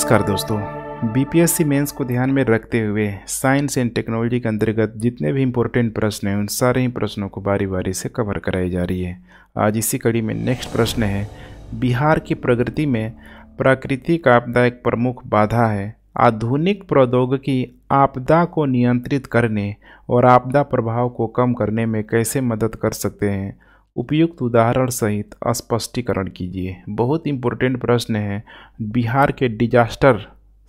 नमस्कार दोस्तों BPSC mains को ध्यान में रखते हुए साइंस एंड टेक्नोलॉजी के अंतर्गत जितने भी इंपॉर्टेंट प्रश्न हैं उन सारे ही प्रश्नों को बारी बारी से कवर कराई जा रही है आज इसी कड़ी में नेक्स्ट प्रश्न है बिहार की प्रगति में प्राकृतिक आपदा एक प्रमुख बाधा है आधुनिक प्रौद्योगिकी आपदा को नियंत्रित करने और आपदा प्रभाव को कम करने में कैसे मदद कर सकते हैं उपयुक्त उदाहरण सहित स्पष्टीकरण कीजिए बहुत इम्पोर्टेंट प्रश्न है बिहार के डिजास्टर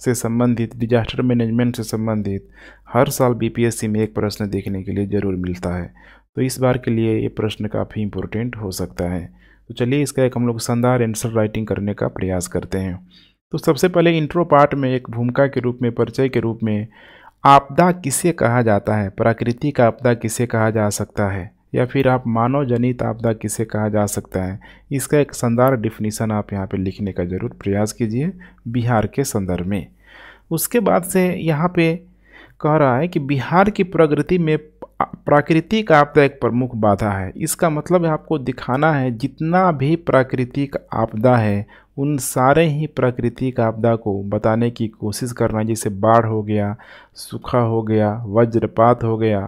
से संबंधित डिजास्टर मैनेजमेंट से संबंधित हर साल बीपीएससी में एक प्रश्न देखने के लिए ज़रूर मिलता है तो इस बार के लिए ये प्रश्न काफ़ी इम्पोर्टेंट हो सकता है तो चलिए इसका एक हम लोग शानदार एंसर राइटिंग करने का प्रयास करते हैं तो सबसे पहले इंट्रो पार्ट में एक भूमिका के रूप में परिचय के रूप में आपदा किसे कहा जाता है प्राकृतिक आपदा किसे कहा जा सकता है या फिर आप मानव जनित आपदा किसे कहा जा सकता है इसका एक शानदार डिफिनीसन आप यहाँ पे लिखने का ज़रूर प्रयास कीजिए बिहार के संदर्भ में उसके बाद से यहाँ पे कह रहा है कि बिहार की प्रगति में प्राकृतिक आपदा एक प्रमुख बाधा है इसका मतलब है आपको दिखाना है जितना भी प्राकृतिक आपदा है उन सारे ही प्राकृतिक आपदा को बताने की कोशिश करना जैसे बाढ़ हो गया सूखा हो गया वज्रपात हो गया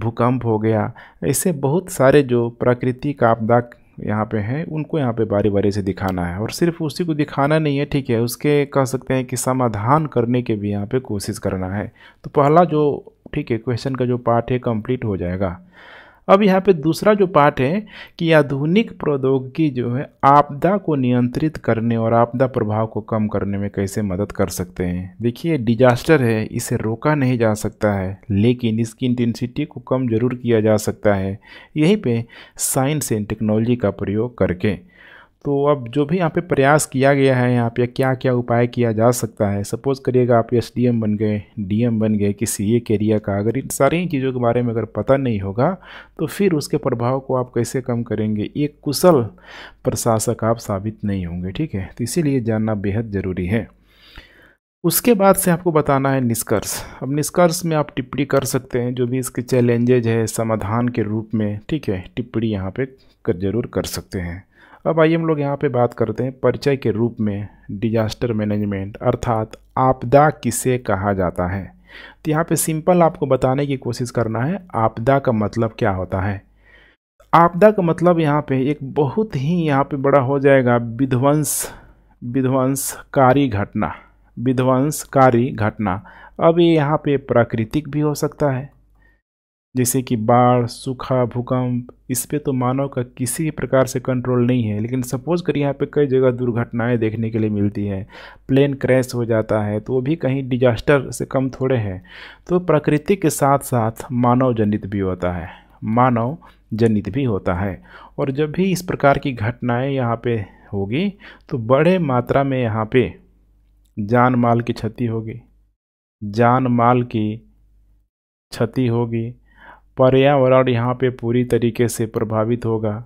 भूकंप हो गया ऐसे बहुत सारे जो प्राकृतिक आपदा यहाँ पे हैं उनको यहाँ पे बारी बारी से दिखाना है और सिर्फ उसी को दिखाना नहीं है ठीक है उसके कह सकते हैं कि समाधान करने के भी यहाँ पे कोशिश करना है तो पहला जो ठीक है क्वेश्चन का जो पार्ट है कंप्लीट हो जाएगा अब यहाँ पे दूसरा जो पार्ट है कि आधुनिक प्रौद्योगिकी जो है आपदा को नियंत्रित करने और आपदा प्रभाव को कम करने में कैसे मदद कर सकते हैं देखिए डिजास्टर है इसे रोका नहीं जा सकता है लेकिन इसकी इंटेंसिटी को कम जरूर किया जा सकता है यहीं पे साइंस एंड टेक्नोलॉजी का प्रयोग करके तो अब जो भी यहाँ पे प्रयास किया गया है यहाँ पे क्या क्या उपाय किया जा सकता है सपोज़ करिएगा आप एस डी एम बन गए डी एम बन गए किसी एक एरिया का अगर इन सारी चीज़ों के बारे में अगर पता नहीं होगा तो फिर उसके प्रभाव को आप कैसे कम करेंगे एक कुशल प्रशासक आप साबित नहीं होंगे ठीक है तो इसीलिए जानना बेहद ज़रूरी है उसके बाद से आपको बताना है निष्कर्ष अब निष्कर्ष में आप टिप्पणी कर सकते हैं जो भी इसके चैलेंजेज है समाधान के रूप में ठीक है टिप्पणी यहाँ पर जरूर कर सकते हैं अब आइए हम लोग यहाँ पे बात करते हैं परिचय के रूप में डिजास्टर मैनेजमेंट अर्थात आपदा किसे कहा जाता है तो यहाँ पे सिंपल आपको बताने की कोशिश करना है आपदा का मतलब क्या होता है आपदा का मतलब यहाँ पे एक बहुत ही यहाँ पे बड़ा हो जाएगा विध्वंस विध्वंसकारी घटना विध्वंसकारी घटना अब ये यहाँ पे प्राकृतिक भी हो सकता है जैसे कि बाढ़ सूखा भूकंप इस पर तो मानव का किसी भी प्रकार से कंट्रोल नहीं है लेकिन सपोज़ करिए यहाँ पे कई जगह दुर्घटनाएं देखने के लिए मिलती है प्लेन क्रैश हो जाता है तो वो भी कहीं डिजास्टर से कम थोड़े हैं तो प्रकृति के साथ साथ मानव जनित भी होता है मानव जनित भी होता है और जब भी इस प्रकार की घटनाएँ यहाँ पर होगी तो बड़े मात्रा में यहाँ पर जान माल की क्षति होगी जान माल की क्षति होगी पर्यावरण यहाँ पे पूरी तरीके से प्रभावित होगा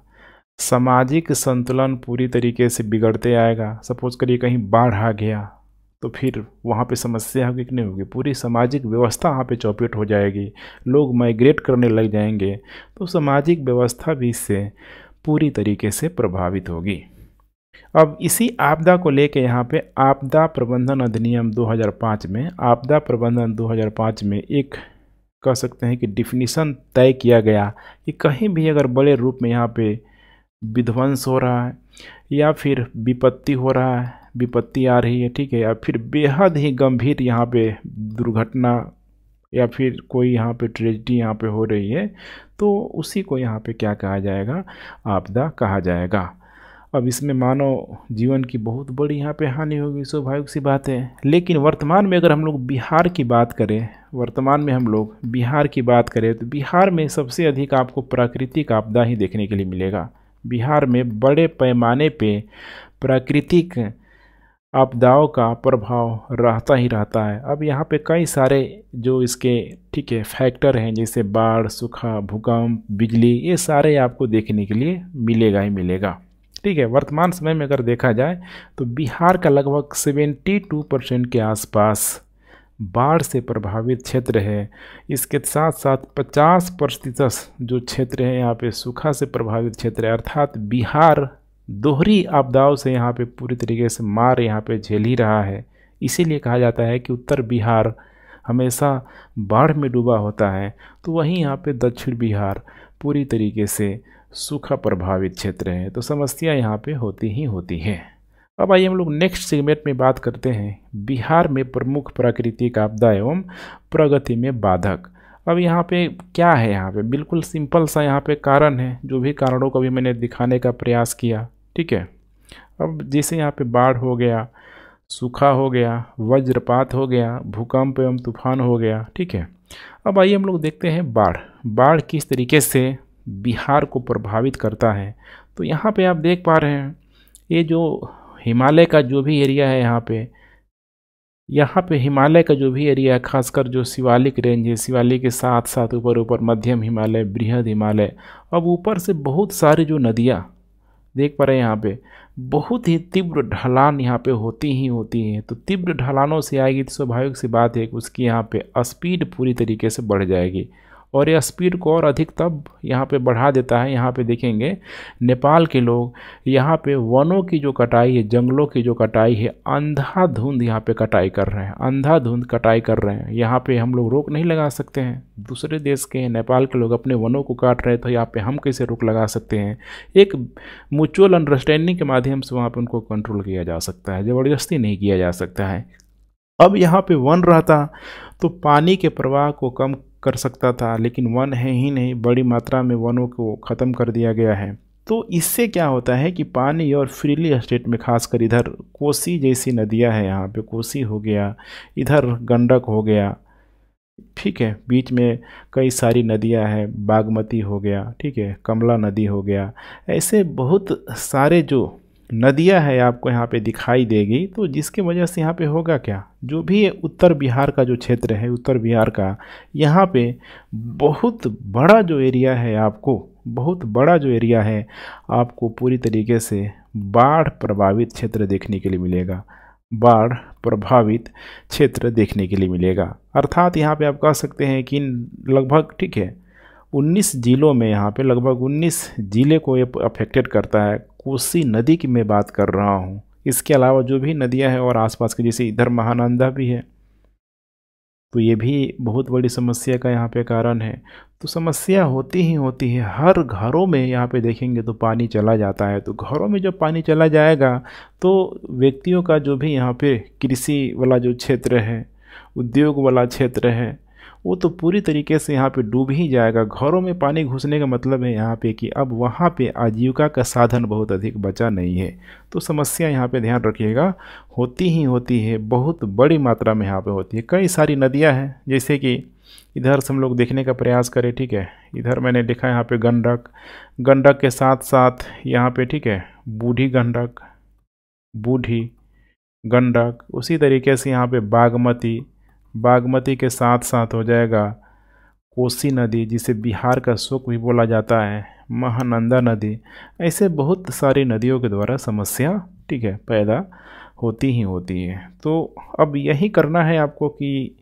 सामाजिक संतुलन पूरी तरीके से बिगड़ते आएगा सपोज करिए कहीं बाढ़ आ गया तो फिर वहाँ पे समस्या होगी कि नहीं होगी पूरी सामाजिक व्यवस्था वहाँ पे चौपट हो जाएगी लोग माइग्रेट करने लग जाएंगे तो सामाजिक व्यवस्था भी इससे पूरी तरीके से प्रभावित होगी अब इसी आपदा को लेके यहाँ पे आपदा प्रबंधन अधिनियम 2005 में आपदा प्रबंधन 2005 में एक कह सकते हैं कि डिफिनीसन तय किया गया कि कहीं भी अगर बड़े रूप में यहाँ पे विध्वंस हो रहा है या फिर विपत्ति हो रहा है विपत्ति आ रही है ठीक है या फिर बेहद ही गंभीर यहाँ पे दुर्घटना या फिर कोई यहाँ पे ट्रेजिडी यहाँ पे हो रही है तो उसी को यहाँ पे क्या कहा जाएगा आपदा कहा जाएगा अब इसमें मानव जीवन की बहुत बड़ी यहाँ पे हानि होगी स्वाभाविक सी बात है लेकिन वर्तमान में अगर हम लोग बिहार की बात करें वर्तमान में हम लोग बिहार की बात करें तो बिहार में सबसे अधिक आपको प्राकृतिक आपदा ही देखने के लिए मिलेगा बिहार में बड़े पैमाने पे प्राकृतिक आपदाओं का प्रभाव रहता ही रहता है अब यहाँ पे कई सारे जो इसके ठीक है फैक्टर हैं जैसे बाढ़ सूखा भूकंप बिजली ये सारे आपको देखने के लिए मिलेगा ही मिलेगा ठीक है वर्तमान समय में अगर देखा जाए तो बिहार का लगभग 72 परसेंट के आसपास बाढ़ से प्रभावित क्षेत्र है इसके साथ साथ 50 प्रतिशत जो क्षेत्र है यहाँ पे सूखा से प्रभावित क्षेत्र है अर्थात बिहार दोहरी आपदाओं से यहाँ पे पूरी तरीके से मार यहाँ पे झेल ही रहा है इसीलिए कहा जाता है कि उत्तर बिहार हमेशा बाढ़ में डूबा होता है तो वहीं यहाँ पे दक्षिण बिहार पूरी तरीके से सूखा प्रभावित क्षेत्र हैं तो समस्या यहाँ पे होती ही होती हैं अब आइए हम लोग नेक्स्ट सेगमेंट में बात करते हैं बिहार में प्रमुख प्राकृतिक आपदा एवं प्रगति में बाधक अब यहाँ पे क्या है यहाँ पे बिल्कुल सिंपल सा यहाँ पे कारण है जो भी कारणों को भी मैंने दिखाने का प्रयास किया ठीक है अब जैसे यहाँ पे बाढ़ हो गया सूखा हो गया वज्रपात हो गया भूकंप एवं तूफान हो गया ठीक है अब आइए हम लोग देखते हैं बाढ़ बाढ़ किस तरीके से बिहार को प्रभावित करता है तो यहाँ पे आप देख पा रहे हैं ये जो हिमालय का जो भी एरिया है यहाँ पे यहाँ पे हिमालय का जो भी एरिया है खासकर जो शिवालिक रेंज है शिवालिक के साथ साथ ऊपर ऊपर मध्यम हिमालय बृहद हिमालय अब ऊपर से बहुत सारी जो नदियाँ देख पा रहे हैं यहाँ पे बहुत ही तीव्र ढलान यहाँ पे होती ही होती हैं तो तीव्र ढलानों से आएगी तो स्वाभाविक सी बात है कि उसकी यहाँ पे स्पीड पूरी तरीके से बढ़ जाएगी और यह स्पीड को और अधिक तब यहाँ पे बढ़ा देता है यहाँ पे देखेंगे नेपाल के लोग यहाँ पे वनों की जो कटाई है जंगलों की जो कटाई है अंधाधुंध यहाँ पे कटाई कर रहे हैं अंधाधुंध कटाई कर रहे हैं यहाँ पे हम लोग रोक नहीं लगा सकते हैं दूसरे देश के नेपाल के लोग अपने वनों को काट रहे हैं तो यहाँ पर हम कैसे रोक लगा सकते हैं एक म्यूचुअल अंडरस्टैंडिंग के माध्यम से वहाँ पर उनको कंट्रोल किया जा सकता है ज़बरदस्ती नहीं किया जा सकता है अब यहाँ पे वन रहता तो पानी के प्रवाह को कम कर सकता था लेकिन वन है ही नहीं बड़ी मात्रा में वनों को ख़त्म कर दिया गया है तो इससे क्या होता है कि पानी और फ्रीली स्टेट में खासकर इधर कोसी जैसी नदियां हैं यहाँ पे कोसी हो गया इधर गंडक हो गया ठीक है बीच में कई सारी नदियां हैं बागमती हो गया ठीक है कमला नदी हो गया ऐसे बहुत सारे जो नदियाँ है आपको यहाँ पे दिखाई देगी तो जिसके वजह से यहाँ पे होगा क्या जो भी उत्तर बिहार का जो क्षेत्र है उत्तर बिहार का यहाँ पे बहुत बड़ा जो एरिया है आपको बहुत बड़ा जो एरिया है आपको पूरी तरीके से बाढ़ प्रभावित क्षेत्र देखने के लिए मिलेगा बाढ़ प्रभावित क्षेत्र देखने के लिए मिलेगा अर्थात यहाँ पर आप कह सकते हैं कि लगभग ठीक है 19 जिलों में यहाँ पे लगभग 19 ज़िले को ये अफेक्टेड करता है कोसी नदी की मैं बात कर रहा हूँ इसके अलावा जो भी नदियाँ हैं और आसपास के जैसे इधर महानंदा भी है तो ये भी बहुत बड़ी समस्या का यहाँ पे कारण है तो समस्या होती ही होती है हर घरों में यहाँ पे देखेंगे तो पानी चला जाता है तो घरों में जब पानी चला जाएगा तो व्यक्तियों का जो भी यहाँ पे कृषि वाला जो क्षेत्र है उद्योग वाला क्षेत्र है वो तो पूरी तरीके से यहाँ पे डूब ही जाएगा घरों में पानी घुसने का मतलब है यहाँ पे कि अब वहाँ पे आजीविका का साधन बहुत अधिक बचा नहीं है तो समस्या यहाँ पे ध्यान रखिएगा होती ही होती है बहुत बड़ी मात्रा में यहाँ पे होती है कई सारी नदियाँ हैं जैसे कि इधर से हम लोग देखने का प्रयास करें ठीक है इधर मैंने लिखा यहाँ पर गंडक गंडक के साथ साथ यहाँ पर ठीक है बूढ़ी गंडक बूढ़ी गंडक उसी तरीके से यहाँ पर बागमती बागमती के साथ साथ हो जाएगा कोसी नदी जिसे बिहार का शोक भी बोला जाता है महानंदा नदी ऐसे बहुत सारी नदियों के द्वारा समस्या ठीक है पैदा होती ही होती है तो अब यही करना है आपको कि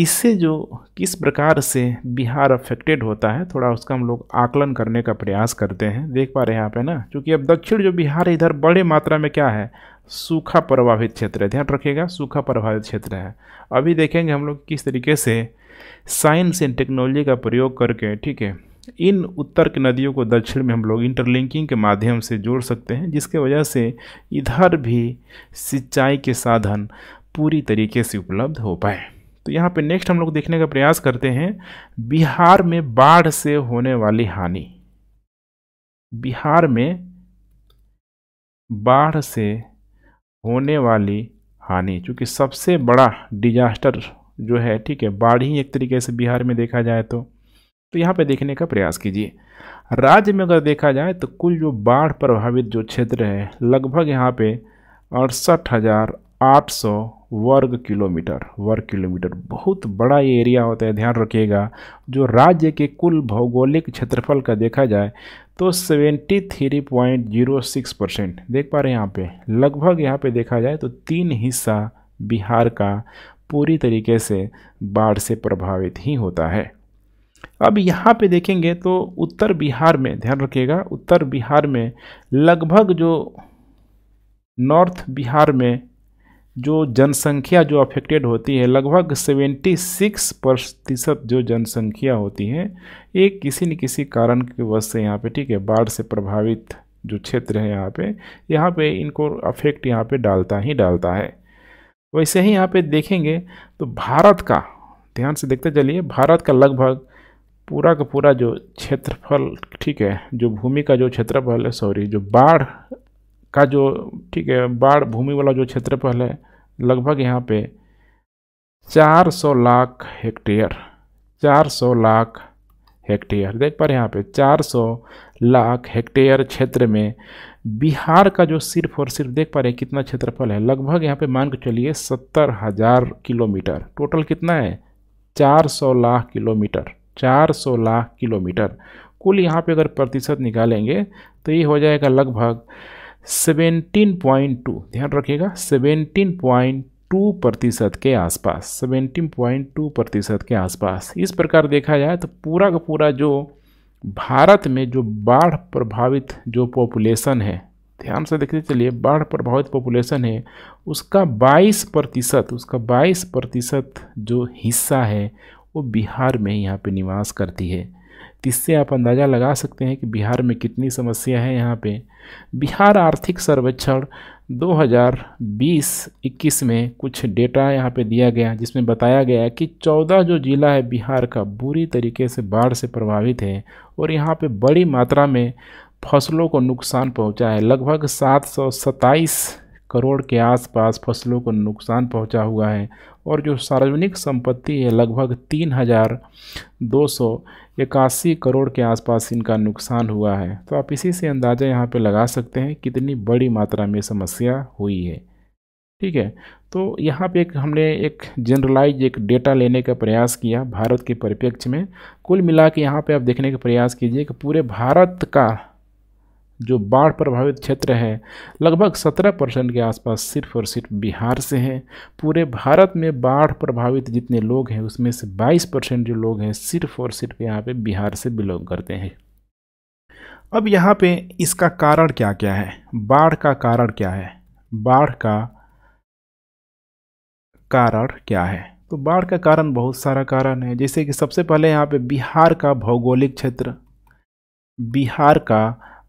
इससे जो किस प्रकार से बिहार अफेक्टेड होता है थोड़ा उसका हम लोग आकलन करने का प्रयास करते हैं देख पा रहे हैं यहाँ पे ना क्योंकि अब दक्षिण जो बिहार है इधर बड़े मात्रा में क्या है सूखा प्रभावित क्षेत्र है ध्यान रखिएगा सूखा प्रभावित क्षेत्र है अभी देखेंगे हम लोग किस तरीके से साइंस एंड टेक्नोलॉजी का प्रयोग करके ठीक है इन उत्तर की नदियों को दक्षिण में हम लोग इंटरलिंकिंग के माध्यम से जोड़ सकते हैं जिसके वजह से इधर भी सिंचाई के साधन पूरी तरीके से उपलब्ध हो पाए तो यहाँ पे नेक्स्ट हम लोग देखने का प्रयास करते हैं बिहार में बाढ़ से होने वाली हानि बिहार में बाढ़ से होने वाली हानि क्योंकि सबसे बड़ा डिजास्टर जो है ठीक है बाढ़ ही एक तरीके से बिहार में देखा जाए तो तो यहाँ पे देखने का प्रयास कीजिए राज्य में अगर देखा जाए तो कुल जो बाढ़ प्रभावित जो क्षेत्र है लगभग यहाँ पे अड़सठ हज़ार आठ सौ वर्ग किलोमीटर वर्ग किलोमीटर बहुत बड़ा ये एरिया होता है ध्यान रखिएगा जो राज्य के कुल भौगोलिक क्षेत्रफल का देखा जाए तो 73.06 परसेंट देख पा रहे हैं यहाँ पे लगभग यहाँ पे देखा जाए तो तीन हिस्सा बिहार का पूरी तरीके से बाढ़ से प्रभावित ही होता है अब यहाँ पे देखेंगे तो उत्तर बिहार में ध्यान रखिएगा उत्तर बिहार में लगभग जो नॉर्थ बिहार में जो जनसंख्या जो अफेक्टेड होती है लगभग 76 प्रतिशत जो जनसंख्या होती है ये किसी न किसी कारण की वजह से यहाँ पे ठीक है बाढ़ से प्रभावित जो क्षेत्र है यहाँ पे यहाँ पे इनको अफेक्ट यहाँ पे डालता ही डालता है वैसे ही यहाँ पे देखेंगे तो भारत का ध्यान से देखते चलिए भारत का लगभग पूरा का पूरा जो क्षेत्रफल ठीक है जो भूमि का जो क्षेत्रफल है सॉरी जो बाढ़ का जो ठीक है बाढ़ भूमि वाला जो क्षेत्रफल है लगभग यहाँ पे 400 लाख हेक्टेयर 400 लाख हेक्टेयर देख पा रहे यहाँ पे 400 लाख हेक्टेयर क्षेत्र में बिहार का जो सिर्फ और सिर्फ देख पा रहे हैं कितना क्षेत्रफल है लगभग यहाँ पे मान के चलिए सत्तर हज़ार किलोमीटर टोटल कितना है 400 लाख किलोमीटर 400 लाख किलोमीटर कुल यहाँ पे अगर प्रतिशत निकालेंगे तो ये हो जाएगा लगभग 17.2 ध्यान रखिएगा 17.2 प्रतिशत के आसपास 17.2 प्रतिशत के आसपास इस प्रकार देखा जाए तो पूरा का पूरा जो भारत में जो बाढ़ प्रभावित जो पॉपुलेशन है ध्यान से देखते चलिए बाढ़ प्रभावित पॉपुलेशन है उसका 22 प्रतिशत उसका 22 प्रतिशत जो हिस्सा है वो बिहार में यहाँ पे निवास करती है इससे आप अंदाज़ा लगा सकते हैं कि बिहार में कितनी समस्या है यहाँ पर बिहार आर्थिक सर्वेक्षण 2020-21 में कुछ डेटा यहाँ पे दिया गया जिसमें बताया गया है कि 14 जो ज़िला है बिहार का बुरी तरीके से बाढ़ से प्रभावित है और यहाँ पे बड़ी मात्रा में फसलों को नुकसान पहुँचा है लगभग सात करोड़ के आसपास फसलों को नुकसान पहुंचा हुआ है और जो सार्वजनिक संपत्ति है लगभग तीन हज़ार दो सौ इक्यासी करोड़ के आसपास इनका नुकसान हुआ है तो आप इसी से अंदाज़ा यहाँ पे लगा सकते हैं कितनी बड़ी मात्रा में समस्या हुई है ठीक है तो यहाँ पे एक हमने एक जनरलाइज एक डेटा लेने का प्रयास किया भारत के परिप्रेक्ष्य में कुल मिला के यहाँ पर आप देखने का प्रयास कीजिए कि पूरे भारत का जो बाढ़ प्रभावित क्षेत्र है लगभग 17 परसेंट के आसपास सिर्फ और सिर्फ बिहार से हैं पूरे भारत में बाढ़ प्रभावित जितने लोग हैं उसमें से 22 परसेंट जो लोग हैं सिर्फ और सिर्फ यहाँ पे बिहार से बिलोंग करते हैं अब यहाँ पे इसका कारण क्या क्या है बाढ़ का कारण क्या है बाढ़ का कारण क्या है तो बाढ़ का कारण बहुत सारा कारण है जैसे कि सबसे पहले यहाँ पे बिहार का भौगोलिक क्षेत्र बिहार का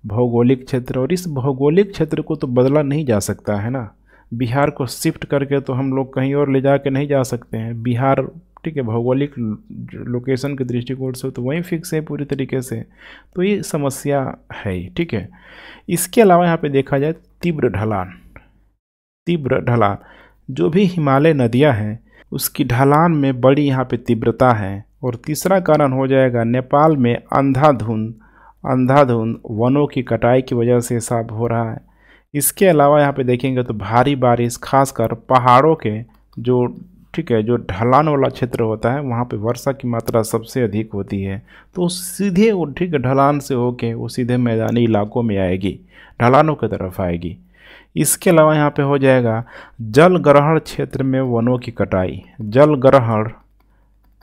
भौगोलिक क्षेत्र और इस भौगोलिक क्षेत्र को तो बदला नहीं जा सकता है ना बिहार को शिफ्ट करके तो हम लोग कहीं और ले जा के नहीं जा सकते हैं बिहार ठीक है भौगोलिक लोकेशन के दृष्टिकोण से तो वहीं फिक्स है पूरी तरीके से तो ये समस्या है ठीक है इसके अलावा यहाँ पे देखा जाए तीव्र ढलान तीव्र ढलान जो भी हिमालय नदियाँ हैं उसकी ढलान में बड़ी यहाँ पे तीव्रता है और तीसरा कारण हो जाएगा नेपाल में अंधाधुंध अंधाधुंध वनों की कटाई की वजह से साफ हो रहा है इसके अलावा यहाँ पे देखेंगे तो भारी बारिश खासकर पहाड़ों के जो ठीक है जो ढलान वाला क्षेत्र होता है वहाँ पे वर्षा की मात्रा सबसे अधिक होती है तो सीधे वो ठीक ढलान से होके वो सीधे मैदानी इलाकों में आएगी ढलानों की तरफ आएगी इसके अलावा यहाँ पे हो जाएगा जल ग्रहण क्षेत्र में वनों की कटाई जल ग्रहण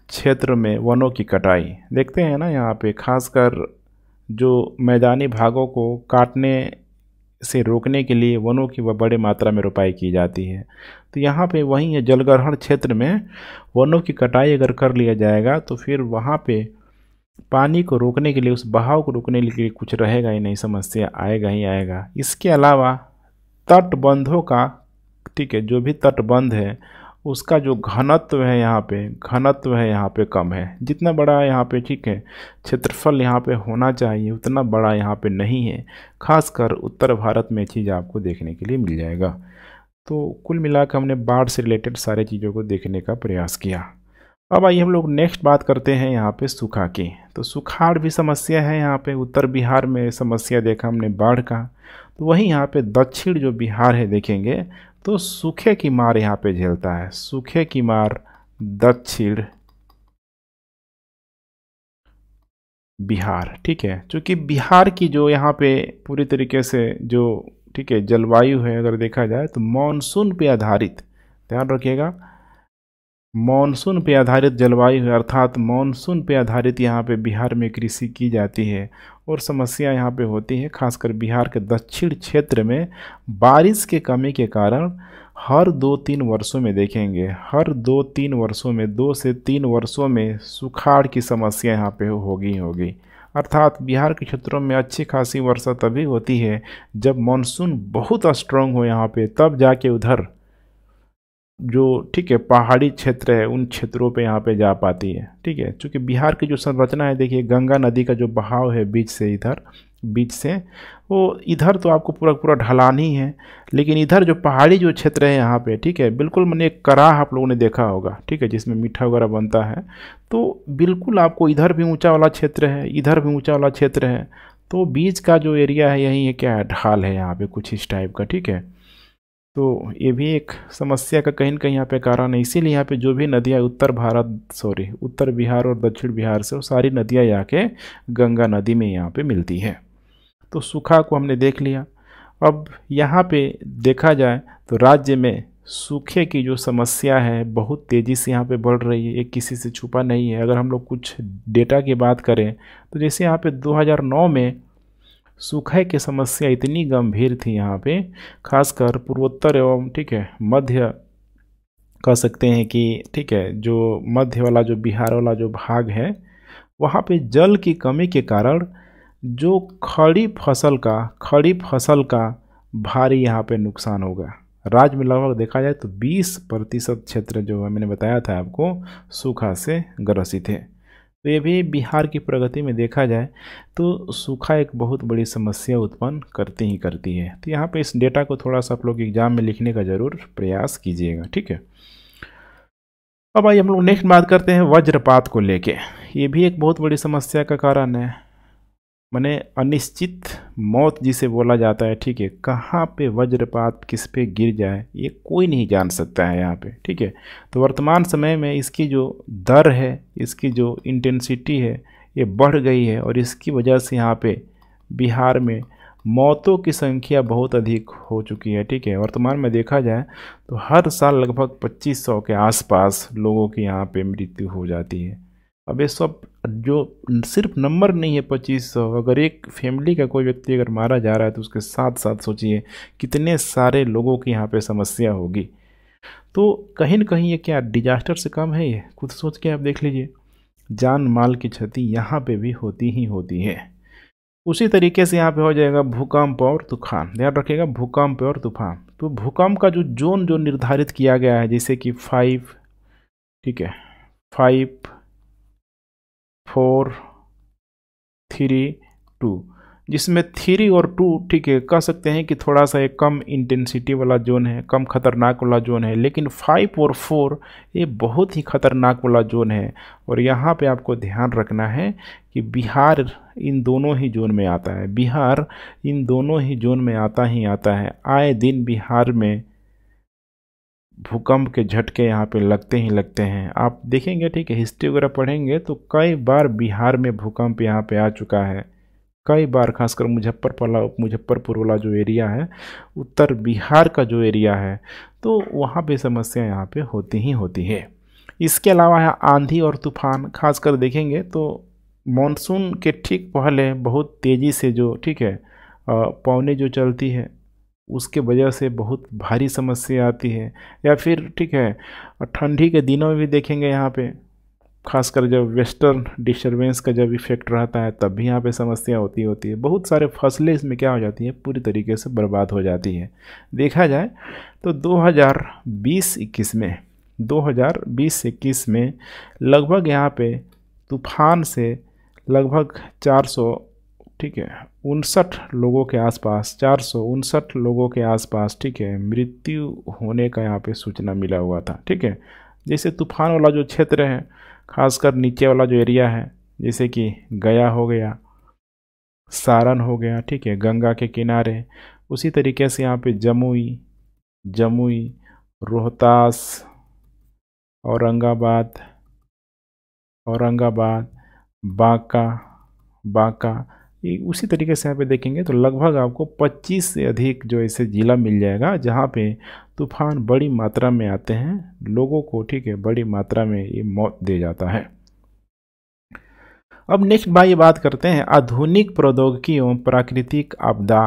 क्षेत्र में वनों की कटाई देखते हैं ना यहाँ पे खासकर जो मैदानी भागों को काटने से रोकने के लिए वनों की वह बड़े मात्रा में रोपाई की जाती है तो यहाँ पे वहीं है जलग्रहण क्षेत्र में वनों की कटाई अगर कर लिया जाएगा तो फिर वहाँ पे पानी को रोकने के लिए उस बहाव को रोकने के लिए कुछ रहेगा ही नहीं समस्या आएगा ही आएगा इसके अलावा तटबंधों का ठीक है जो भी तटबंध है उसका जो घनत्व है यहाँ पे घनत्व है यहाँ पे कम है जितना बड़ा यहाँ पे ठीक है क्षेत्रफल यहाँ पे होना चाहिए उतना बड़ा यहाँ पे नहीं है खासकर उत्तर भारत में चीज़ आपको देखने के लिए मिल जाएगा तो कुल मिलाकर हमने बाढ़ से रिलेटेड सारे चीज़ों को देखने का प्रयास किया अब आइए हम लोग नेक्स्ट बात करते हैं यहाँ पे सूखा की तो सुखाड़ भी समस्या है यहाँ पे उत्तर बिहार में समस्या देखा हमने बाढ़ का तो वहीं यहाँ पे दक्षिण जो बिहार है देखेंगे तो सूखे की मार यहाँ पे झेलता है सूखे की मार दक्षिण बिहार ठीक है क्योंकि बिहार की जो यहाँ पे पूरी तरीके से जो ठीक है जलवायु है अगर देखा जाए तो मानसून पे आधारित ध्यान रखिएगा मॉनसून पर आधारित जलवायु है अर्थात मॉनसून पर आधारित यहाँ पे बिहार में कृषि की जाती है और समस्या यहाँ पे होती है खासकर बिहार के दक्षिण क्षेत्र में बारिश के कमी के कारण हर दो तीन वर्षों में देखेंगे हर दो तीन वर्षों में दो से तीन वर्षों में सुखाड़ की समस्या यहाँ पे होगी होगी अर्थात बिहार के क्षेत्रों में अच्छी खासी वर्षा तभी होती है जब मानसून बहुत स्ट्रांग हो यहाँ पे तब जाके उधर जो ठीक है पहाड़ी क्षेत्र है उन क्षेत्रों पे यहाँ पे जा पाती है ठीक है क्योंकि बिहार की जो संरचना है देखिए गंगा नदी का जो बहाव है बीच से इधर बीच से वो इधर तो आपको पूरा पूरा ढलान ही है लेकिन इधर जो पहाड़ी जो क्षेत्र है यहाँ पे ठीक है बिल्कुल मैंने एक कराह आप लोगों ने देखा होगा ठीक है जिसमें मीठा वगैरह बनता है तो बिल्कुल आपको इधर भी ऊँचा वाला क्षेत्र है इधर भी ऊँचा वाला क्षेत्र है तो बीच का जो एरिया है यही है क्या है ढाल है यहाँ पर कुछ इस टाइप का ठीक है तो ये भी एक समस्या का कहीं ना कहीं यहाँ पे कारण है इसीलिए यहाँ पे जो भी नदियाँ उत्तर भारत सॉरी उत्तर बिहार और दक्षिण बिहार से वो सारी नदियाँ यहाँ के गंगा नदी में यहाँ पे मिलती हैं तो सूखा को हमने देख लिया अब यहाँ पे देखा जाए तो राज्य में सूखे की जो समस्या है बहुत तेज़ी से यहाँ पे बढ़ रही है ये किसी से छुपा नहीं है अगर हम लोग कुछ डेटा की बात करें तो जैसे यहाँ पे 2009 में सूखा की समस्या इतनी गंभीर थी यहाँ पे खासकर पूर्वोत्तर एवं ठीक है मध्य कह सकते हैं कि ठीक है जो मध्य वाला जो बिहार वाला जो भाग है वहाँ पे जल की कमी के कारण जो खड़ी फसल का खड़ी फसल का भारी यहाँ पे नुकसान होगा राज्य में लगभग देखा जाए तो 20 प्रतिशत क्षेत्र जो है मैंने बताया था आपको सूखा से ग्रसित है तो ये भी बिहार की प्रगति में देखा जाए तो सूखा एक बहुत बड़ी समस्या उत्पन्न करती ही करती है तो यहाँ पे इस डेटा को थोड़ा सा आप लोग एग्जाम में लिखने का ज़रूर प्रयास कीजिएगा ठीक है अब आइए हम लोग नेक्स्ट बात करते हैं वज्रपात को लेके ये भी एक बहुत बड़ी समस्या का कारण है मैंने अनिश्चित मौत जिसे बोला जाता है ठीक है कहाँ पे वज्रपात किस पे गिर जाए ये कोई नहीं जान सकता है यहाँ पे ठीक है तो वर्तमान समय में इसकी जो दर है इसकी जो इंटेंसिटी है ये बढ़ गई है और इसकी वजह से यहाँ पे बिहार में मौतों की संख्या बहुत अधिक हो चुकी है ठीक है वर्तमान में देखा जाए तो हर साल लगभग 2500 के आसपास लोगों की यहाँ पे मृत्यु हो जाती है अब ये सब जो सिर्फ नंबर नहीं है पच्चीस सौ अगर एक फैमिली का कोई व्यक्ति अगर मारा जा रहा है तो उसके साथ साथ सोचिए कितने सारे लोगों की यहाँ पे समस्या होगी तो कहीं ना कहीं ये क्या डिजास्टर से कम है ये खुद सोच के आप देख लीजिए जान माल की क्षति यहाँ पे भी होती ही होती है उसी तरीके से यहाँ पे हो जाएगा भूकंप और तूफान ध्यान रखिएगा भूकंप और तूफान तो भूकंप का जो जोन जो निर्धारित किया गया है जैसे कि फाइव ठीक है फाइव फोर थ्री टू जिसमें थ्री और टू ठीक है कह सकते हैं कि थोड़ा सा एक कम इंटेंसिटी वाला जोन है कम खतरनाक वाला जोन है लेकिन फाइव और फोर ये बहुत ही खतरनाक वाला जोन है और यहाँ पे आपको ध्यान रखना है कि बिहार इन दोनों ही जोन में आता है बिहार इन दोनों ही जोन में आता ही आता है आए दिन बिहार में भूकंप के झटके यहाँ पे लगते ही लगते हैं आप देखेंगे ठीक है हिस्ट्री वगैरह पढ़ेंगे तो कई बार बिहार में भूकंप यहाँ पे आ चुका है कई बार खासकर मुजफ्फरपला मुजफ्फरपुर वाला जो एरिया है उत्तर बिहार का जो एरिया है तो वहाँ पे समस्या यहाँ पे होती ही होती है इसके अलावा है आंधी और तूफान खासकर देखेंगे तो मानसून के ठीक पहले बहुत तेज़ी से जो ठीक है पौने जो चलती है उसके वजह से बहुत भारी समस्या आती है या फिर ठीक है ठंडी के दिनों में भी देखेंगे यहाँ पे खासकर जब वेस्टर्न डिस्टर्बेंस का जब इफेक्ट रहता है तब भी यहाँ पे समस्या होती होती है बहुत सारे फसलें इसमें क्या हो जाती है पूरी तरीके से बर्बाद हो जाती है देखा जाए तो 2020-21 में 2020-21 में लगभग यहाँ पे तूफान से लगभग 400 ठीक है उनसठ लोगों के आसपास चार सौ उनसठ लोगों के आसपास ठीक है मृत्यु होने का यहाँ पे सूचना मिला हुआ था ठीक है जैसे तूफान वाला जो क्षेत्र है खासकर नीचे वाला जो एरिया है जैसे कि गया हो गया सारण हो गया ठीक है गंगा के किनारे उसी तरीके से यहाँ पे जमुई जमुई रोहतास औरंगाबाद औरंगाबाद बांका बांका ये उसी तरीके से यहाँ पे देखेंगे तो लगभग आपको 25 से अधिक जो ऐसे ज़िला मिल जाएगा जहाँ पे तूफान बड़ी मात्रा में आते हैं लोगों को ठीक है बड़ी मात्रा में ये मौत दे जाता है अब नेक्स्ट ये बात करते हैं आधुनिक प्रौद्योगिकी एवं प्राकृतिक आपदा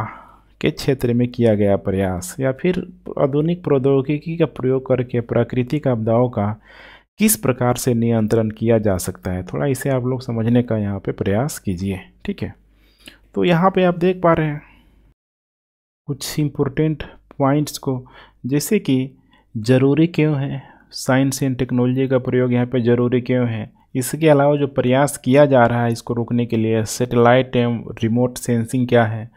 के क्षेत्र में किया गया प्रयास या फिर आधुनिक प्रौद्योगिकी का प्रयोग करके प्राकृतिक आपदाओं का किस प्रकार से नियंत्रण किया जा सकता है थोड़ा इसे आप लोग समझने का यहाँ पे प्रयास कीजिए ठीक है तो यहाँ पे आप देख पा रहे हैं कुछ इम्पोर्टेंट पॉइंट्स को जैसे कि ज़रूरी क्यों है साइंस एंड टेक्नोलॉजी का प्रयोग यहाँ पे ज़रूरी क्यों है इसके अलावा जो प्रयास किया जा रहा है इसको रोकने के लिए सेटेलाइट एवं रिमोट सेंसिंग क्या है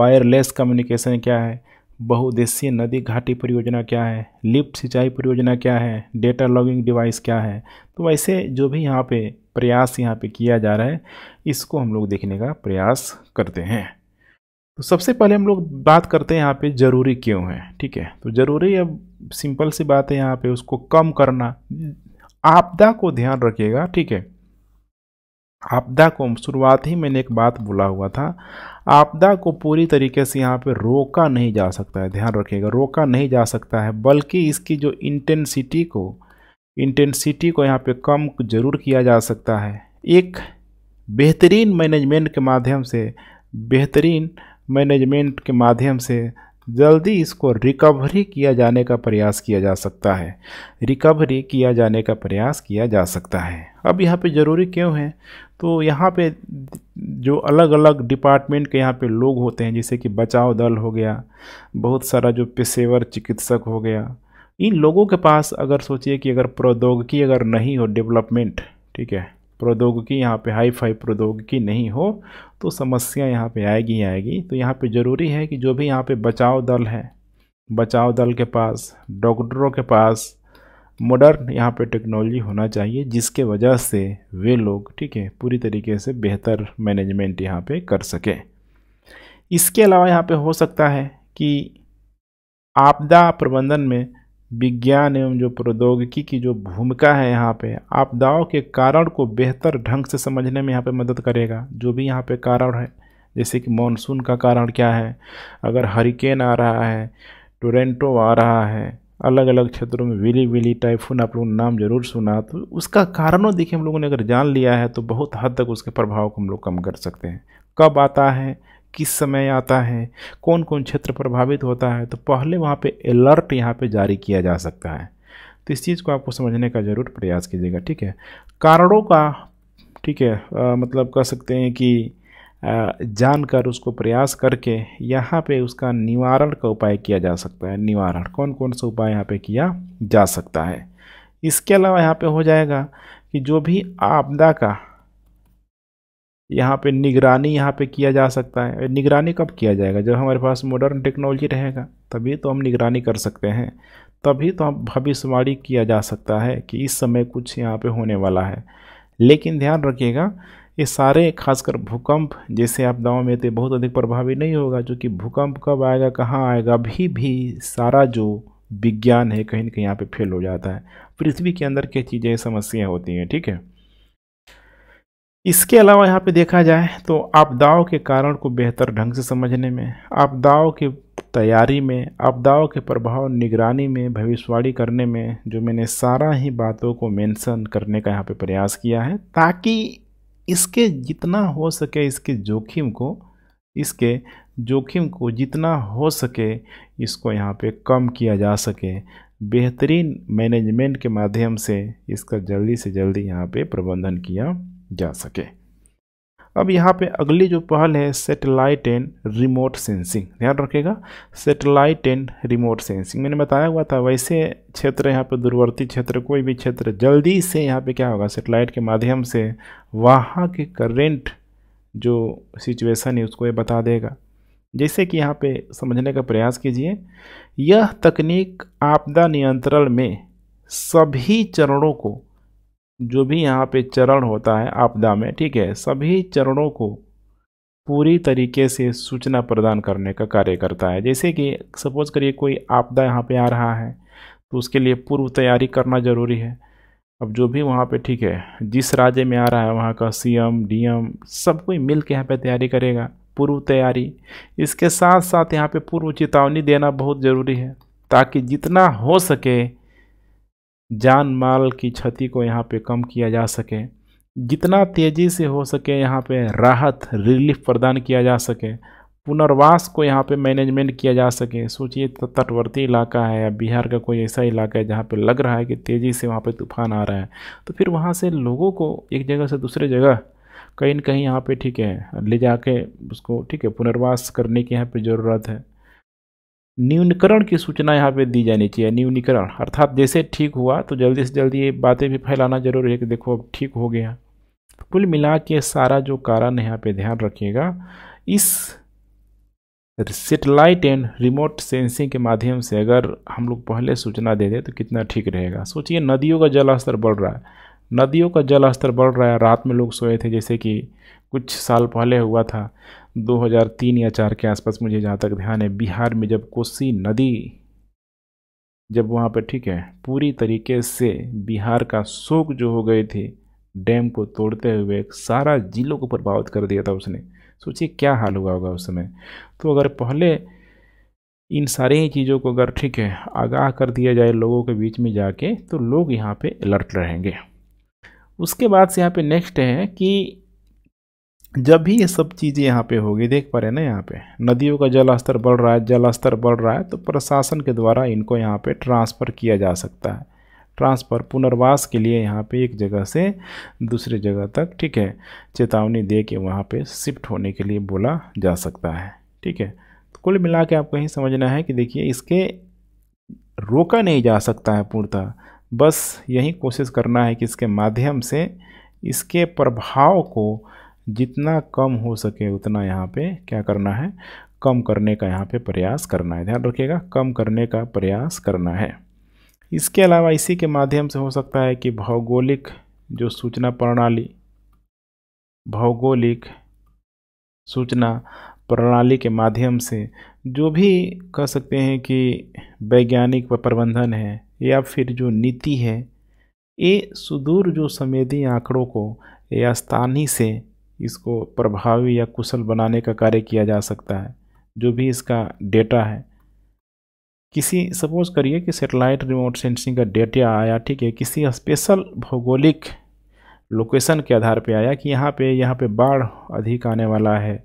वायरलेस कम्युनिकेशन क्या है बहुउद्देशीय नदी घाटी परियोजना क्या है लिफ्ट सिंचाई परियोजना क्या है डेटा लॉगिंग डिवाइस क्या है तो वैसे जो भी यहाँ पे प्रयास यहाँ पे किया जा रहा है इसको हम लोग देखने का प्रयास करते हैं तो सबसे पहले हम लोग बात करते हैं यहाँ पे ज़रूरी क्यों है ठीक है तो ज़रूरी अब सिंपल सी बात है यहाँ पर उसको कम करना आपदा को ध्यान रखिएगा ठीक है आपदा को शुरुआत ही मैंने एक बात बोला हुआ था आपदा को पूरी तरीके से यहाँ पे रोका नहीं जा सकता है ध्यान रखिएगा रोका नहीं जा सकता है बल्कि इसकी जो इंटेंसिटी को इंटेंसिटी को यहाँ पे कम जरूर किया जा सकता है एक बेहतरीन मैनेजमेंट के माध्यम से बेहतरीन मैनेजमेंट के माध्यम से जल्दी इसको रिकवरी किया जाने का प्रयास किया जा सकता है रिकवरी किया जाने का प्रयास किया जा सकता है अब यहाँ पे ज़रूरी क्यों है तो यहाँ पे जो अलग अलग डिपार्टमेंट के यहाँ पे लोग होते हैं जैसे कि बचाव दल हो गया बहुत सारा जो पेशेवर चिकित्सक हो गया इन लोगों के पास अगर सोचिए कि अगर प्रौद्योगिकी अगर नहीं हो डेवलपमेंट ठीक है प्रौद्योगिकी यहाँ पे हाई फाई प्रौद्योगिकी नहीं हो तो समस्या यहाँ पे आएगी आएगी तो यहाँ पे ज़रूरी है कि जो भी यहाँ पे बचाव दल है बचाव दल के पास डॉक्टरों के पास मॉडर्न यहाँ पे टेक्नोलॉजी होना चाहिए जिसके वजह से वे लोग ठीक है पूरी तरीके से बेहतर मैनेजमेंट यहाँ पे कर सकें इसके अलावा यहाँ पर हो सकता है कि आपदा प्रबंधन में विज्ञान एवं जो प्रौद्योगिकी की जो भूमिका है यहाँ पे आपदाओं के कारण को बेहतर ढंग से समझने में यहाँ पे मदद करेगा जो भी यहाँ पे कारण है जैसे कि मानसून का कारण क्या है अगर हरिकेन आ रहा है टोरेंटो आ रहा है अलग अलग क्षेत्रों में विली विली टाइफून आप लोगों ने नाम जरूर सुना तो उसका कारणों देखिए हम लोगों ने अगर जान लिया है तो बहुत हद तक उसके प्रभाव को हम लोग कम कर सकते हैं कब आता है किस समय आता है कौन कौन क्षेत्र प्रभावित होता है तो पहले वहाँ पे अलर्ट यहाँ पे जारी किया जा सकता है तो इस चीज़ को आपको समझने का ज़रूर प्रयास कीजिएगा ठीक है कारणों का ठीक है आ, मतलब कह सकते हैं कि जानकर उसको प्रयास करके यहाँ पे उसका निवारण का उपाय किया जा सकता है निवारण कौन कौन सा उपाय यहाँ पे किया जा सकता है इसके अलावा यहाँ पे हो जाएगा कि जो भी आपदा का यहाँ पे निगरानी यहाँ पे किया जा सकता है निगरानी कब किया जाएगा जब हमारे पास मॉडर्न टेक्नोलॉजी रहेगा तभी तो हम निगरानी कर सकते हैं तभी तो हम भविष्यवाणी किया जा सकता है कि इस समय कुछ यहाँ पे होने वाला है लेकिन ध्यान रखिएगा ये सारे खासकर भूकंप जैसे आप दाव में थे बहुत अधिक प्रभावी नहीं होगा चूँकि भूकंप कब आएगा कहाँ आएगा अभी भी सारा जो विज्ञान है कहीं ना कहीं यहाँ पर फेल हो जाता है पृथ्वी के अंदर क्या चीज़ें समस्याएँ होती हैं ठीक है इसके अलावा यहाँ पे देखा जाए तो आपदाओं के कारण को बेहतर ढंग से समझने में आपदाओं की तैयारी में आपदाओं के प्रभाव निगरानी में भविष्यवाणी करने में जो मैंने सारा ही बातों को मेंशन करने का यहाँ पे प्रयास किया है ताकि इसके जितना हो सके इसके जोखिम को इसके जोखिम को जितना हो सके इसको यहाँ पे कम किया जा सके बेहतरीन मैनेजमेंट के माध्यम से इसका जल्दी से जल्दी यहाँ पे प्रबंधन किया जा सके अब यहाँ पे अगली जो पहल है सेटेलाइट एंड रिमोट सेंसिंग ध्यान रखिएगा सेटेलाइट एंड रिमोट सेंसिंग मैंने बताया हुआ था वैसे क्षेत्र यहाँ पे दूरवर्ती क्षेत्र कोई भी क्षेत्र जल्दी से यहाँ पे क्या होगा सेटेलाइट के माध्यम से वहाँ के करेंट जो सिचुएशन है उसको ये बता देगा जैसे कि यहाँ पे समझने का प्रयास कीजिए यह तकनीक आपदा नियंत्रण में सभी चरणों को जो भी यहाँ पे चरण होता है आपदा में ठीक है सभी चरणों को पूरी तरीके से सूचना प्रदान करने का कार्य करता है जैसे कि सपोज करिए कोई आपदा यहाँ पे आ रहा है तो उसके लिए पूर्व तैयारी करना ज़रूरी है अब जो भी वहाँ पे ठीक है जिस राज्य में आ रहा है वहाँ का सीएम डीएम सब कोई मिल के यहाँ पर तैयारी करेगा पूर्व तैयारी इसके साथ साथ यहाँ पर पूर्व चेतावनी देना बहुत ज़रूरी है ताकि जितना हो सके जान माल की क्षति को यहाँ पे कम किया जा सके जितना तेज़ी से हो सके यहाँ पे राहत रिलीफ प्रदान किया जा सके पुनर्वास को यहाँ पे मैनेजमेंट किया जा सके सोचिए तटवर्ती इलाका है या बिहार का कोई ऐसा इलाका है जहाँ पे लग रहा है कि तेज़ी से वहाँ पे तूफान आ रहा है तो फिर वहाँ से लोगों को एक जगह से दूसरे जगह कहीं न कहीं यहाँ पर ठीक है ले जाके उसको ठीक है पुनर्वास करने की यहाँ पर ज़रूरत है न्यूनीकरण की सूचना यहाँ पे दी जानी चाहिए न्यूनीकरण अर्थात जैसे ठीक हुआ तो जल्दी से जल्दी ये बातें भी फैलाना जरूरी है कि देखो अब ठीक हो गया तो कुल मिला के सारा जो कारण यहाँ पे ध्यान रखिएगा इस सेटेलाइट एंड रिमोट सेंसिंग के माध्यम से अगर हम लोग पहले सूचना दे दें तो कितना ठीक रहेगा सोचिए नदियों का जल स्तर बढ़ रहा है नदियों का जल स्तर बढ़ रहा है रात में लोग सोए थे जैसे कि कुछ साल पहले हुआ था 2003 या चार के आसपास मुझे जहाँ तक ध्यान है बिहार में जब कोसी नदी जब वहाँ पर ठीक है पूरी तरीके से बिहार का शोक जो हो गए थे डैम को तोड़ते हुए सारा जिलों को प्रभावित कर दिया था उसने सोचिए क्या हाल हुआ होगा उस समय तो अगर पहले इन सारी ही चीज़ों को अगर ठीक है आगाह कर दिया जाए लोगों के बीच में जाके तो लोग यहाँ पे अलर्ट रहेंगे उसके बाद से यहाँ पे नेक्स्ट है कि जब भी ये सब चीज़ें यहाँ पे होगी देख पा रहे हैं ना यहाँ पे नदियों का जल स्तर बढ़ रहा है जल स्तर बढ़ रहा है तो प्रशासन के द्वारा इनको यहाँ पे ट्रांसफ़र किया जा सकता है ट्रांसफ़र पुनर्वास के लिए यहाँ पे एक जगह से दूसरी जगह तक ठीक है चेतावनी दे के वहाँ पर शिफ्ट होने के लिए बोला जा सकता है ठीक है तो कुल मिला के आपको यही समझना है कि देखिए इसके रोका नहीं जा सकता है पूर्णतः बस यही कोशिश करना है कि इसके माध्यम से इसके प्रभाव को जितना कम हो सके उतना यहाँ पे क्या करना है कम करने का यहाँ पे प्रयास करना है ध्यान रखिएगा कम करने का प्रयास करना है इसके अलावा इसी के माध्यम से हो सकता है कि भौगोलिक जो सूचना प्रणाली भौगोलिक सूचना प्रणाली के माध्यम से जो भी कह सकते हैं कि वैज्ञानिक प्रबंधन है या फिर जो नीति है ये सुदूर जो संवेदी आंकड़ों को या स्थानीय से इसको प्रभावी या कुशल बनाने का कार्य किया जा सकता है जो भी इसका डेटा है किसी सपोज करिए कि सेटेलाइट रिमोट सेंसिंग का डेटा आया ठीक है किसी स्पेशल भौगोलिक लोकेशन के आधार पर आया कि यहाँ पे यहाँ पे बाढ़ अधिक आने वाला है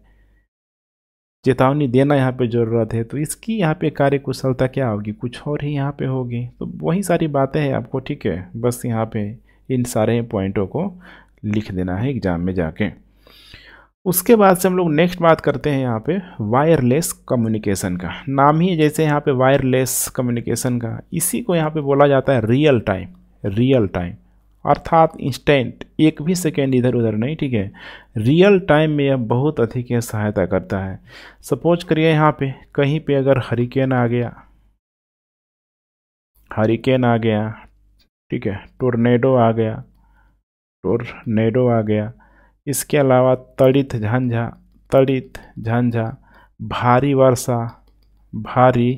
चेतावनी देना यहाँ पे ज़रूरत है तो इसकी यहाँ पे कार्य कुशलता क्या होगी कुछ और ही यहाँ पे होगी तो वही सारी बातें हैं आपको ठीक है बस यहाँ पे इन सारे पॉइंटों को लिख देना है एग्ज़ाम में जाके उसके बाद से हम लोग नेक्स्ट बात करते हैं यहाँ पे वायरलेस कम्युनिकेशन का नाम ही जैसे यहाँ पे वायरलेस कम्युनिकेशन का इसी को यहाँ पे बोला जाता है रियल टाइम रियल टाइम अर्थात इंस्टेंट एक भी सेकेंड इधर उधर नहीं ठीक है रियल टाइम में यह बहुत अधिक सहायता करता है सपोज करिए यहाँ पे कहीं पे अगर हरिकेन आ गया हरिकेन आ गया ठीक है टोरनेडो आ गया टोरनेडो आ गया इसके अलावा तड़ित झांझा तड़ित झांझा भारी वर्षा भारी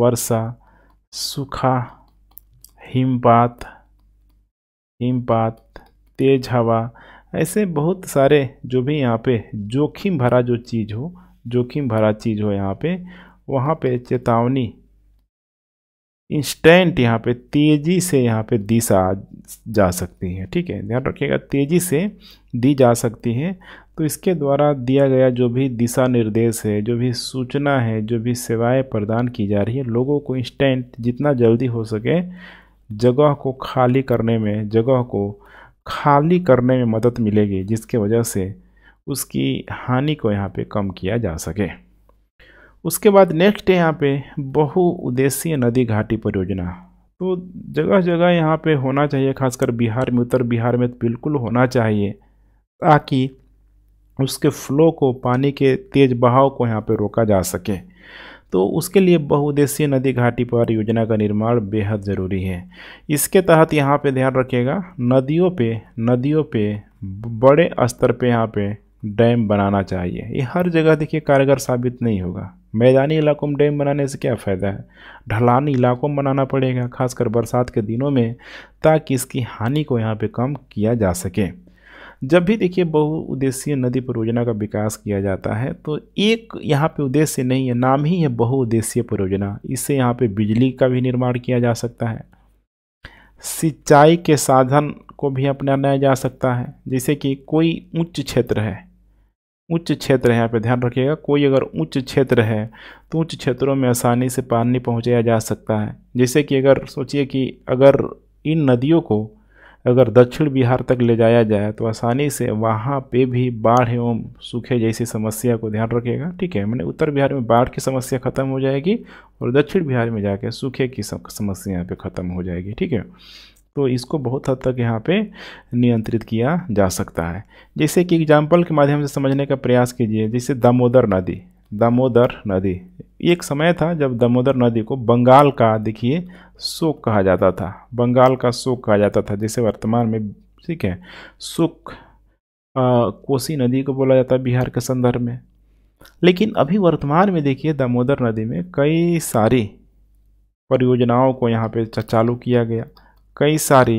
वर्षा सूखा हिमपात हिमपात तेज हवा ऐसे बहुत सारे जो भी यहाँ पे जोखिम भरा जो चीज़ हो जोखिम भरा चीज़ हो यहाँ पे वहाँ पे चेतावनी इंस्टेंट यहाँ पे तेज़ी से यहाँ पे दिशा जा सकती है ठीक है ध्यान रखिएगा तेज़ी से दी जा सकती है तो इसके द्वारा दिया गया जो भी दिशा निर्देश है जो भी सूचना है जो भी सेवाएं प्रदान की जा रही है लोगों को इंस्टेंट जितना जल्दी हो सके जगह को खाली करने में जगह को खाली करने में मदद मिलेगी जिसके वजह से उसकी हानि को यहाँ पे कम किया जा सके उसके बाद नेक्स्ट है यहाँ पे बहुउद्देशीय नदी घाटी परियोजना तो जगह जगह यहाँ पे होना चाहिए खासकर बिहार में उत्तर बिहार में तो बिल्कुल होना चाहिए ताकि उसके फ्लो को पानी के तेज़ बहाव को यहाँ पे रोका जा सके तो उसके लिए बहुउद्देशीय नदी घाटी पर योजना का निर्माण बेहद ज़रूरी है इसके तहत यहाँ पे ध्यान रखिएगा नदियों पे नदियों पे बड़े स्तर पे यहाँ पे डैम बनाना चाहिए ये हर जगह देखिए कारगर साबित नहीं होगा मैदानी इलाकों में डैम बनाने से क्या फ़ायदा है ढलानी इलाकों में बनाना पड़ेगा खासकर बरसात के दिनों में ताकि इसकी हानि को यहाँ पे कम किया जा सके जब भी देखिए बहुउद्देशीय नदी परियोजना का विकास किया जाता है तो एक यहाँ पे उद्देश्य नहीं है नाम ही है बहुउद्देश्य परियोजना इससे यहाँ पे बिजली का भी निर्माण किया जा सकता है सिंचाई के साधन को भी अपनाया जा सकता है जैसे कि कोई उच्च क्षेत्र है उच्च क्षेत्र है यहाँ पे ध्यान रखिएगा कोई अगर उच्च क्षेत्र है तो उच्च क्षेत्रों में आसानी से पानी पहुँचाया जा सकता है जैसे कि अगर सोचिए कि अगर इन नदियों को अगर दक्षिण बिहार तक ले जाया जाए तो आसानी से वहाँ पे भी बाढ़ एवं सूखे जैसी समस्या को ध्यान रखिएगा ठीक है मैंने उत्तर बिहार में बाढ़ की समस्या ख़त्म हो जाएगी और दक्षिण बिहार में जाके सूखे की समस्या यहाँ पर ख़त्म हो जाएगी ठीक है तो इसको बहुत हद तक यहाँ पे नियंत्रित किया जा सकता है जैसे कि एग्जाम्पल के माध्यम से समझने का प्रयास कीजिए जैसे दामोदर नदी दामोदर नदी एक समय था जब दामोदर नदी को बंगाल का देखिए शोक कहा जाता था बंगाल का शोक कहा जाता था जैसे वर्तमान में ठीक है शोक कोसी नदी को बोला जाता है बिहार के संदर्भ में लेकिन अभी वर्तमान में देखिए दामोदर नदी में कई सारी परियोजनाओं को यहाँ पे चालू किया गया कई सारी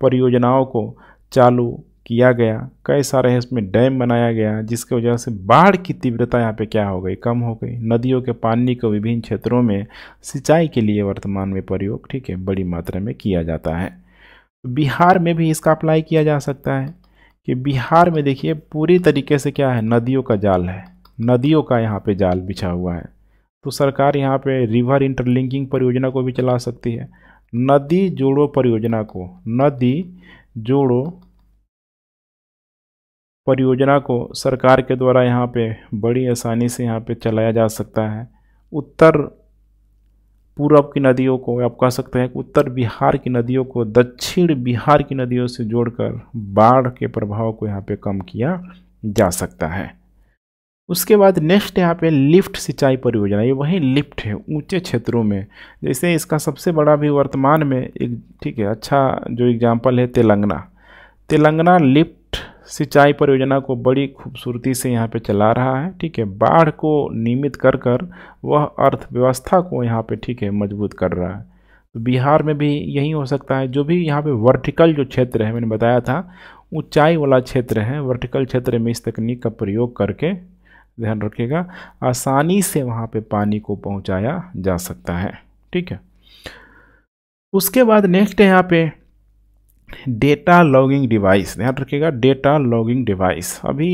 परियोजनाओं को चालू किया गया कई सारे इसमें डैम बनाया गया जिसकी वजह से बाढ़ की तीव्रता यहाँ पे क्या हो गई कम हो गई नदियों के पानी को विभिन्न क्षेत्रों में सिंचाई के लिए वर्तमान में प्रयोग ठीक है बड़ी मात्रा में किया जाता है बिहार में भी इसका अप्लाई किया जा सकता है कि बिहार में देखिए पूरी तरीके से क्या है नदियों का जाल है नदियों का यहाँ पर जाल बिछा हुआ है तो सरकार यहाँ पर रिवर इंटरलिंकिंग परियोजना को भी चला सकती है नदी जोड़ो परियोजना को नदी जोड़ो परियोजना को सरकार के द्वारा यहाँ पे बड़ी आसानी से यहाँ पे चलाया जा सकता है उत्तर पूरब की नदियों को आप कह सकते हैं कि उत्तर बिहार की नदियों को दक्षिण बिहार की नदियों से जोड़कर बाढ़ के प्रभाव को यहाँ पे कम किया जा सकता है उसके बाद नेक्स्ट यहाँ पे लिफ्ट सिंचाई परियोजना ये वही लिफ्ट है ऊंचे क्षेत्रों में जैसे इसका सबसे बड़ा भी वर्तमान में एक ठीक है अच्छा जो एग्जाम्पल है तेलंगाना तेलंगाना लिफ्ट सिंचाई परियोजना को बड़ी खूबसूरती से यहाँ पे चला रहा है ठीक है बाढ़ को नियमित कर कर वह अर्थव्यवस्था को यहाँ पर ठीक है मजबूत कर रहा है तो बिहार में भी यही हो सकता है जो भी यहाँ पर वर्टिकल जो क्षेत्र है मैंने बताया था ऊंचाई वाला क्षेत्र है वर्टिकल क्षेत्र में इस तकनीक का प्रयोग करके ध्यान रखिएगा आसानी से वहाँ पे पानी को पहुँचाया जा सकता है ठीक है उसके बाद नेक्स्ट है यहाँ पे डेटा लॉगिंग डिवाइस ध्यान रखिएगा डेटा लॉगिंग डिवाइस अभी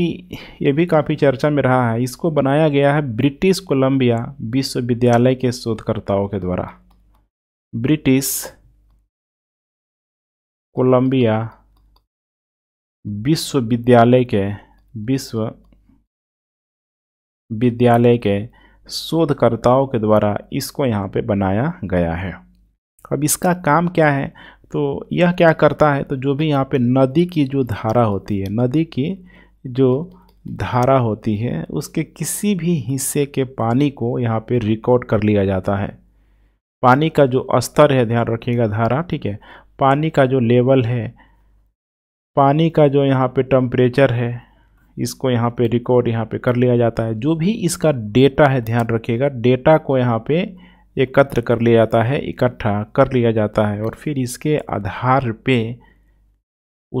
ये भी काफ़ी चर्चा में रहा है इसको बनाया गया है ब्रिटिश कोलंबिया विश्वविद्यालय के शोधकर्ताओं के द्वारा ब्रिटिश कोलंबिया विश्वविद्यालय के विश्व विद्यालय के शोधकर्ताओं के द्वारा इसको यहाँ पे बनाया गया है अब इसका काम क्या है तो यह क्या करता है तो जो भी यहाँ पे नदी की जो धारा होती है नदी की जो धारा होती है उसके किसी भी हिस्से के पानी को यहाँ पे रिकॉर्ड कर लिया जाता है पानी का जो स्तर है ध्यान रखिएगा धारा ठीक है पानी का जो लेवल है पानी का जो यहाँ पे टम्परेचर है इसको यहाँ पे रिकॉर्ड यहाँ पे कर लिया जाता है जो भी इसका डेटा है ध्यान रखिएगा डेटा को यहाँ पे एकत्र कर लिया जाता है इकट्ठा कर लिया जाता है और फिर इसके आधार पे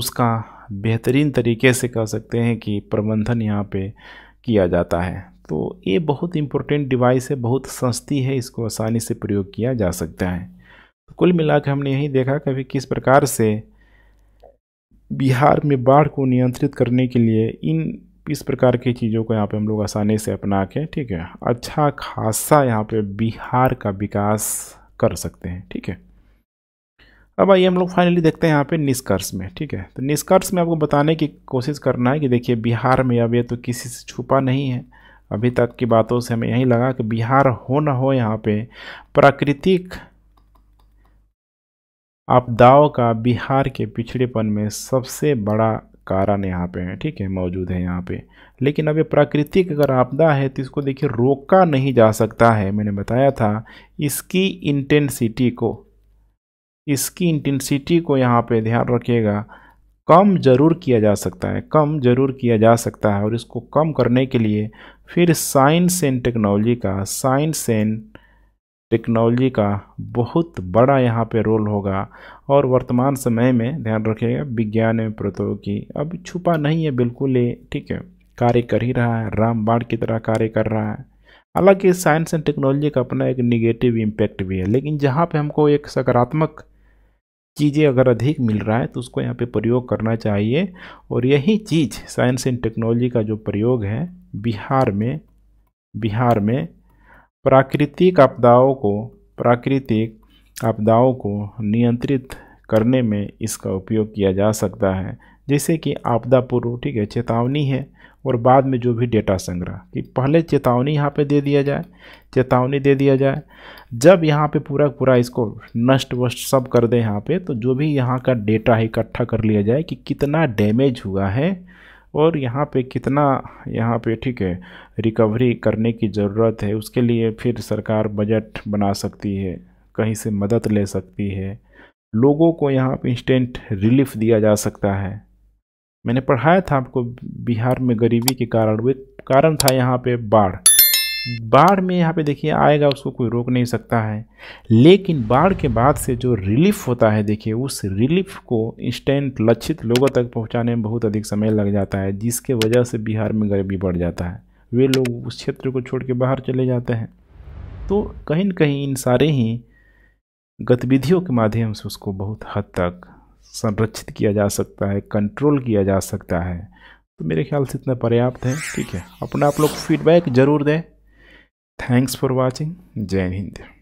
उसका बेहतरीन तरीके से कह सकते हैं कि प्रबंधन यहाँ पे किया जाता है तो ये बहुत इम्पोर्टेंट डिवाइस है बहुत सस्ती है इसको आसानी से प्रयोग किया जा सकता है तो कुल मिलाकर हमने यही देखा कि किस प्रकार से बिहार में बाढ़ को नियंत्रित करने के लिए इन इस प्रकार की चीज़ों को यहाँ पे हम लोग आसानी से अपना के ठीक है अच्छा खासा यहाँ पे बिहार का विकास कर सकते हैं ठीक है अब आइए हम लोग फाइनली देखते हैं यहाँ पे निष्कर्ष में ठीक है तो निष्कर्ष में आपको बताने की कोशिश करना है कि देखिए बिहार में अब ये तो किसी से छुपा नहीं है अभी तक की बातों से हमें यही लगा कि बिहार हो ना हो यहाँ पर प्राकृतिक आपदाओं का बिहार के पिछड़ेपन में सबसे बड़ा कारण यहाँ पे है ठीक है मौजूद है यहाँ पे लेकिन अब ये प्राकृतिक अगर आपदा है तो इसको देखिए रोका नहीं जा सकता है मैंने बताया था इसकी इंटेंसिटी को इसकी इंटेंसिटी को यहाँ पे ध्यान रखिएगा कम ज़रूर किया जा सकता है कम ज़रूर किया जा सकता है और इसको कम करने के लिए फिर साइंस एंड टेक्नोलॉजी का साइंस एंड टेक्नोलॉजी का बहुत बड़ा यहाँ पे रोल होगा और वर्तमान समय में ध्यान रखिएगा विज्ञान एवं प्रौद्योगिकी अब छुपा नहीं है बिल्कुल ये ठीक है कार्य कर ही रहा है रामबाण की तरह कार्य कर रहा है हालांकि साइंस एंड टेक्नोलॉजी का अपना एक निगेटिव इम्पैक्ट भी है लेकिन जहाँ पर हमको एक सकारात्मक चीज़ें अगर अधिक मिल रहा है तो उसको यहाँ पे प्रयोग करना चाहिए और यही चीज़ साइंस एंड टेक्नोलॉजी का जो प्रयोग है बिहार में बिहार में प्राकृतिक आपदाओं को प्राकृतिक आपदाओं को नियंत्रित करने में इसका उपयोग किया जा सकता है जैसे कि आपदा पूर्व ठीक है चेतावनी है और बाद में जो भी डेटा संग्रह कि पहले चेतावनी यहाँ पे दे दिया जाए चेतावनी दे दिया जाए जब यहाँ पे पूरा पूरा इसको नष्ट वस्ट सब कर दे यहाँ पे तो जो भी यहाँ का डेटा है इकट्ठा कर लिया जाए कि कितना डैमेज हुआ है और यहाँ पे कितना यहाँ पे ठीक है रिकवरी करने की ज़रूरत है उसके लिए फिर सरकार बजट बना सकती है कहीं से मदद ले सकती है लोगों को यहाँ पे इंस्टेंट रिलीफ दिया जा सकता है मैंने पढ़ाया था आपको बिहार में गरीबी के कारण वे कारण था यहाँ पे बाढ़ बाढ़ में यहाँ पे देखिए आएगा उसको कोई रोक नहीं सकता है लेकिन बाढ़ के बाद से जो रिलीफ होता है देखिए उस रिलीफ को इंस्टेंट लक्षित लोगों तक पहुँचाने में बहुत अधिक समय लग जाता है जिसके वजह से बिहार में गरीबी बढ़ जाता है वे लोग उस क्षेत्र को छोड़ के बाहर चले जाते हैं तो कहीं ना कहीं इन सारे ही गतिविधियों के माध्यम से उसको बहुत हद तक संरक्षित किया जा सकता है कंट्रोल किया जा सकता है तो मेरे ख्याल से इतना पर्याप्त है ठीक है अपना आप लोग फीडबैक ज़रूर दें Thanks for watching. Jain Hind.